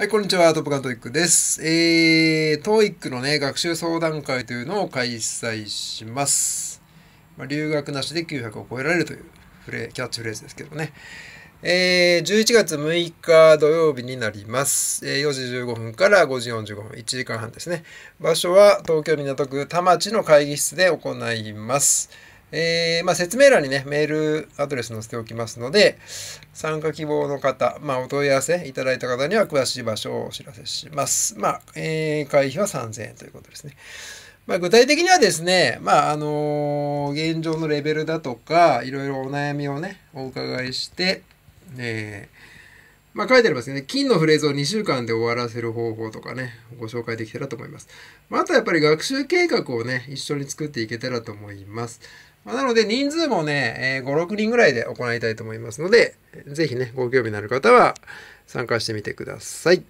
はい、こんにちは。トップガントイックです。えー、トイックのね、学習相談会というのを開催します。まあ、留学なしで900を超えられるというフレキャッチフレーズですけどね。えー、11月6日土曜日になります。えー、4時15分から5時45分、1時間半ですね。場所は東京港区田町の会議室で行います。えー、まあ、説明欄にね、メールアドレス載せておきますので、参加希望の方、まあ、お問い合わせいただいた方には詳しい場所をお知らせします。まあ、えー、会費は3000円ということですね。まあ、具体的にはですね、まあ、あのー、現状のレベルだとか、いろいろお悩みをね、お伺いして、えー、まあ、書いてありますね。金のフレーズを2週間で終わらせる方法とかね、ご紹介できたらと思います。まあ、あとはやっぱり学習計画をね、一緒に作っていけたらと思います。まあ、なので人数もね、えー、5、6人ぐらいで行いたいと思いますので、ぜひね、ご興味のある方は参加してみてください。